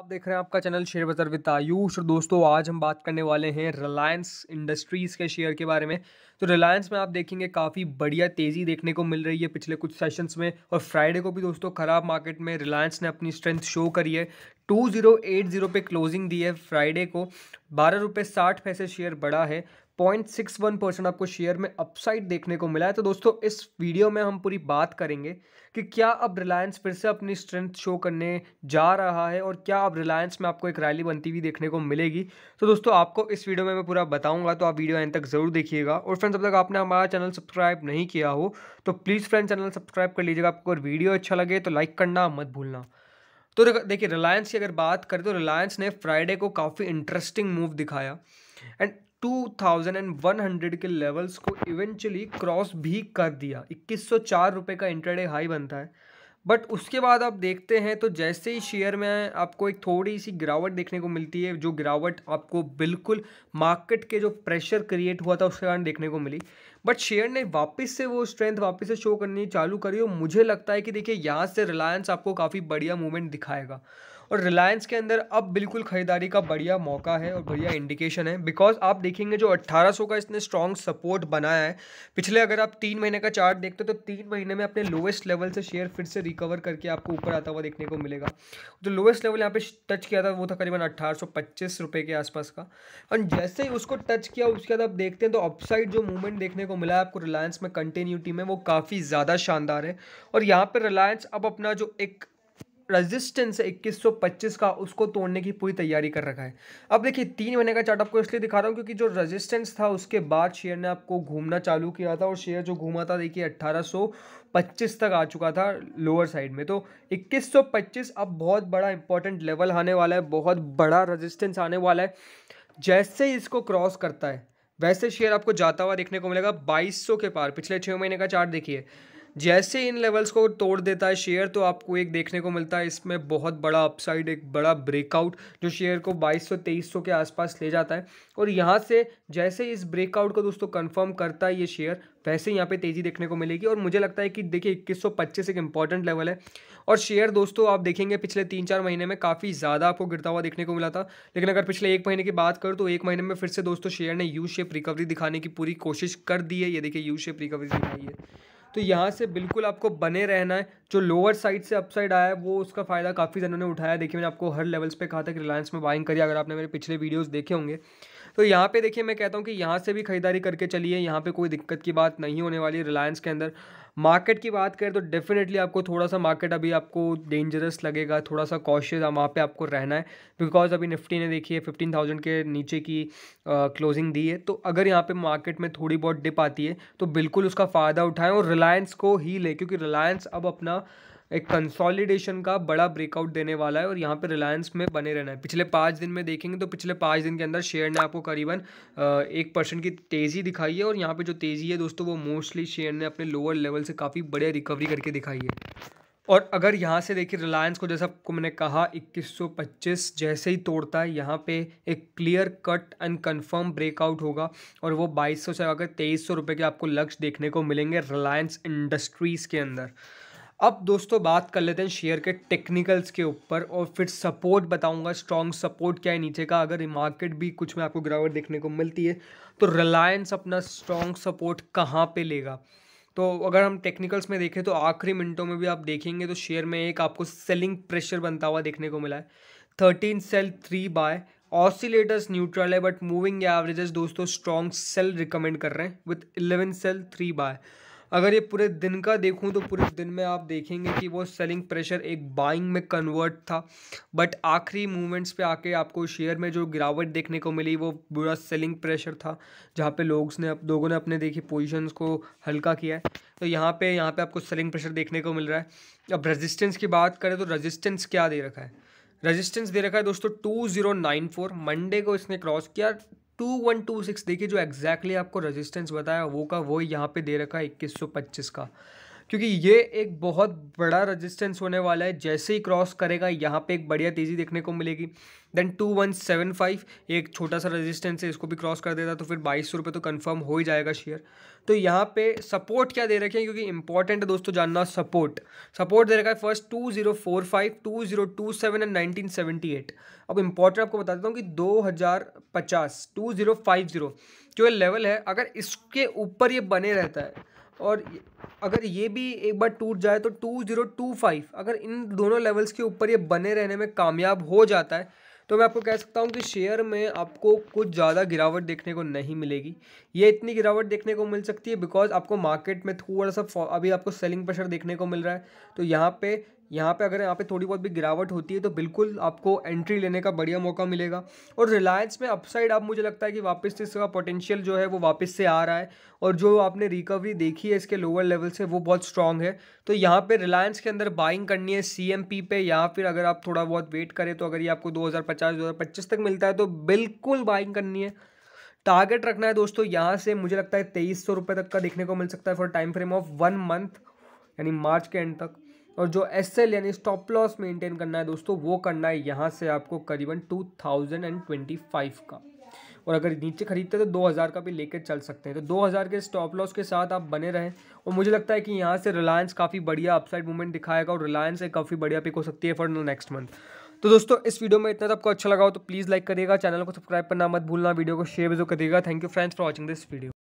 आप देख रहे हैं आपका चैनल शेयर बाजार विद आयुष और दोस्तों आज हम बात करने वाले हैं रिलायंस इंडस्ट्रीज़ के शेयर के बारे में तो रिलायंस में आप देखेंगे काफ़ी बढ़िया तेज़ी देखने को मिल रही है पिछले कुछ सेशंस में और फ्राइडे को भी दोस्तों ख़राब मार्केट में रिलायंस ने अपनी स्ट्रेंथ शो करी है टू जीरो एट जीरो पे क्लोजिंग दी है फ्राइडे को बारह रुपये साठ पैसे शेयर बढ़ा है 0.61 परसेंट आपको शेयर में अपसाइड देखने को मिला है तो दोस्तों इस वीडियो में हम पूरी बात करेंगे कि क्या अब रिलायंस फिर से अपनी स्ट्रेंथ शो करने जा रहा है और क्या अब रिलायंस में आपको एक रैली बनती हुई देखने को मिलेगी तो दोस्तों आपको इस वीडियो में मैं पूरा बताऊंगा तो आप वीडियो एंड तक ज़रूर देखिएगा और फ्रेंड्स अब तक आपने हमारा चैनल सब्सक्राइब नहीं किया हो तो प्लीज़ फ्रेंड चैनल सब्सक्राइब कर लीजिएगा आपको अगर वीडियो अच्छा लगे तो लाइक करना मत भूलना तो देखिए रिलायंस की अगर बात करें तो रिलायंस ने फ्राइडे को काफ़ी इंटरेस्टिंग मूव दिखाया एंड 2100 के लेवल्स को इवेंचुअली क्रॉस भी कर दिया 2104 रुपए का इंटरडे हाई बनता है बट उसके बाद आप देखते हैं तो जैसे ही शेयर में आपको एक थोड़ी सी गिरावट देखने को मिलती है जो गिरावट आपको बिल्कुल मार्केट के जो प्रेशर क्रिएट हुआ था उसके कारण देखने को मिली बट शेयर ने वापस से वो स्ट्रेंथ वापस से शो करनी चालू करी और मुझे लगता है कि देखिए यहाँ से रिलायंस आपको काफ़ी बढ़िया मूवमेंट दिखाएगा और रिलायंस के अंदर अब बिल्कुल ख़रीदारी का बढ़िया मौका है और बढ़िया इंडिकेशन है बिकॉज आप देखेंगे जो 1800 का इसने स्ट्रॉन्ग सपोर्ट बनाया है पिछले अगर आप तीन महीने का चार्ट देखते हो तो तीन महीने में अपने लोएस्ट लेवल से शेयर फिर से रिकवर करके आपको ऊपर आता हुआ देखने को मिलेगा जो लोएस्ट लेवल यहाँ पे टच किया था वो था करीबन अट्ठारह रुपए के आसपास का और जैसे ही उसको टच किया उसके बाद आप देखते हैं तो अपसाइड जो मूवमेंट देखने को मिला है आपको रिलायंस में कंटिन्यूटी में वो काफ़ी ज़्यादा शानदार है और यहाँ पर रिलायंस अब अपना जो एक रेजिस्टेंस है 2125 का उसको तोड़ने की पूरी तैयारी कर रखा है अब देखिए तीन महीने का चार्ट आपको इसलिए दिखा रहा हूँ क्योंकि जो रेजिस्टेंस था उसके बाद शेयर ने आपको घूमना चालू किया था और शेयर जो घूमा था देखिए 1825 तक आ चुका था लोअर साइड में तो 2125 अब बहुत बड़ा इंपॉर्टेंट लेवल आने वाला है बहुत बड़ा रजिस्टेंस आने वाला है जैसे इसको क्रॉस करता है वैसे शेयर आपको जाता हुआ देखने को मिलेगा 2200 के पार पिछले छः महीने का चार्ट देखिए जैसे इन लेवल्स को तोड़ देता है शेयर तो आपको एक देखने को मिलता है इसमें बहुत बड़ा अपसाइड एक बड़ा ब्रेकआउट जो शेयर को 2200 सौ के आसपास ले जाता है और यहाँ से जैसे इस ब्रेकआउट को दोस्तों कंफर्म करता है ये शेयर वैसे यहाँ पे तेज़ी देखने को मिलेगी और मुझे लगता है कि देखिए इक्कीस एक इंपॉर्टेंट लेवल है और शेयर दोस्तों आप देखेंगे पिछले तीन चार महीने में काफ़ी ज़्यादा आपको गिरता हुआ देखने को मिला था लेकिन अगर पिछले एक महीने की बात करूँ तो एक महीने में फिर से दोस्तों शेयर ने यू शेप रिकवरी दिखाने की पूरी कोशिश कर दी है ये देखिए यू शेप रिकवरी दिखाई है तो यहाँ से बिल्कुल आपको बने रहना है जो लोअर साइड से अप साइड आया है वो उसका फ़ायदा काफ़ी जनों ने उठाया देखिए मैंने आपको हर लेवल्स पे कहा था कि रिलायंस में बाइंग करिए अगर आपने मेरे पिछले वीडियोज़ देखे होंगे तो यहाँ पे देखिए मैं कहता हूँ कि यहाँ से भी खरीदारी करके चलिए यहाँ पे कोई दिक्कत की बात नहीं होने वाली रिलायंस के अंदर मार्केट की बात करें तो डेफिनेटली आपको थोड़ा सा मार्केट अभी आपको डेंजरस लगेगा थोड़ा सा कॉशियस वहाँ पे आपको रहना है बिकॉज अभी निफ्टी ने देखी है फिफ्टीन थाउजेंड के नीचे की क्लोजिंग दी है तो अगर यहाँ पे मार्केट में थोड़ी बहुत डिप आती है तो बिल्कुल उसका फ़ायदा उठाएं और रिलायंस को ही लें क्योंकि रिलायंस अब अपना एक कंसोलिडेशन का बड़ा ब्रेकआउट देने वाला है और यहाँ पे रिलायंस में बने रहना है पिछले पाँच दिन में देखेंगे तो पिछले पाँच दिन के अंदर शेयर ने आपको करीबन एक परसेंट की तेज़ी दिखाई है और यहाँ पे जो तेज़ी है दोस्तों वो मोस्टली शेयर ने अपने लोअर लेवल से काफ़ी बढ़िया रिकवरी करके दिखाई है और अगर यहाँ से देखिए रिलायंस को जैसा आपको मैंने कहा 2125 जैसे ही तोड़ता है यहाँ पे एक clear cut and confirm breakout होगा और वो 2200 से आकर 2300 रुपए के आपको लक्ष्य देखने को मिलेंगे रिलायंस इंडस्ट्रीज़ के अंदर अब दोस्तों बात कर लेते हैं शेयर के टेक्निकल्स के ऊपर और फिर सपोर्ट बताऊंगा स्ट्रॉन्ग सपोर्ट क्या है नीचे का अगर मार्केट भी कुछ में आपको गिरावट देखने को मिलती है तो रिलायंस अपना स्ट्रॉन्ग सपोर्ट कहाँ पे लेगा तो अगर हम टेक्निकल्स में देखें तो आखिरी मिनटों में भी आप देखेंगे तो शेयर में एक आपको सेलिंग प्रेशर बनता हुआ देखने को मिला है thirteen sell three buy oscillators neutral है बट मूविंग एवरेजेस दोस्तों स्ट्रॉन्ग सेल रिकमेंड कर रहे हैं with eleven sell three buy अगर ये पूरे दिन का देखूँ तो पूरे दिन में आप देखेंगे कि वो सेलिंग प्रेशर एक बाइंग में कन्वर्ट था बट आखिरी मूवमेंट्स पे आके आपको शेयर में जो गिरावट देखने को मिली वो बुरा सेलिंग प्रेशर था जहाँ पे लोग ने लोगों ने अपने देखी पोजिशंस को हल्का किया है तो यहाँ पे यहाँ पे आपको सेलिंग प्रेशर देखने को मिल रहा है अब रजिस्टेंस की बात करें तो रजिस्टेंस क्या दे रखा है रेजिस्टेंस दे रखा है दोस्तों two zero nine four Monday को इसने क्रॉस किया टू वन टू सिक्स देखिए जो एग्जैक्टली exactly आपको रेजिस्टेंस बताया वो का वो यहाँ पे दे रखा है इक्कीस सौ पच्चीस का क्योंकि ये एक बहुत बड़ा रजिस्टेंस होने वाला है जैसे ही क्रॉस करेगा यहाँ पे एक बढ़िया तेज़ी देखने को मिलेगी then two one seven five एक छोटा सा रजिस्टेंस है इसको भी क्रॉस कर देता तो फिर बाईस सौ रुपये तो कन्फर्म हो ही जाएगा शेयर तो यहाँ पे सपोर्ट क्या दे रखे हैं क्योंकि इंपॉर्टेंट है दोस्तों जानना सपोर्ट सपोर्ट दे रखा है first two zero four five two zero two seven and nineteen seventy eight अब इंपॉर्टेंट आपको बता देता हूँ कि दो हज़ार पचास टू जीरो फाइव जीरो जो लेवल है अगर इसके ऊपर ये बने रहता है और अगर ये भी एक बार टूट जाए तो टू ज़ीरो टू फाइव अगर इन दोनों लेवल्स के ऊपर ये बने रहने में कामयाब हो जाता है तो मैं आपको कह सकता हूँ कि शेयर में आपको कुछ ज़्यादा गिरावट देखने को नहीं मिलेगी ये इतनी गिरावट देखने को मिल सकती है बिकॉज आपको मार्केट में थोड़ा सा अभी आपको सेलिंग प्रेशर देखने को मिल रहा है तो यहाँ पे यहाँ पे अगर यहाँ पे थोड़ी बहुत भी गिरावट होती है तो बिल्कुल आपको एंट्री लेने का बढ़िया मौका मिलेगा और रिलायंस में अपसाइड आप मुझे लगता है कि वापस से इसका पोटेंशियल जो है वो वापस से आ रहा है और जो आपने रिकवरी देखी है इसके लोअर लेवल से वो बहुत स्ट्रांग है तो यहाँ पे रिलायंस के अंदर बाइंग करनी है सी पे या फिर अगर आप थोड़ा बहुत वेट करें तो अगर ये आपको दो हज़ार तक मिलता है तो बिल्कुल बाइंग करनी है टारगेट रखना है दोस्तों यहाँ से मुझे लगता है तेईस सौ रुपये तक का देखने को मिल सकता है for time frame of one month यानी मार्च के एंड तक और जो एस एल यानी स्टॉप लॉस मेंटेन करना है दोस्तों वो करना है यहाँ से आपको करीबन two thousand and twenty five का और अगर नीचे खरीदते तो दो हज़ार का भी लेकर चल सकते हैं तो दो हज़ार के स्टॉप लॉस के साथ आप बने रहें और मुझे लगता है कि यहाँ से रिलायंस काफ़ी बढ़िया अपसाइड मूवमेंट दिखाएगा और रिलायंस एक काफ़ी बढ़िया पिक हो सकती है फॉर नेक्स्ट मंथ तो दोस्तों इस वीडियो में इतना तो आपको अच्छा लगा हो तो प्लीज़ लाइक करिएगा चैनल को सब्सक्राइब करना मत भूलना वीडियो को शेयर जो करिएगा thank you friends for watching this video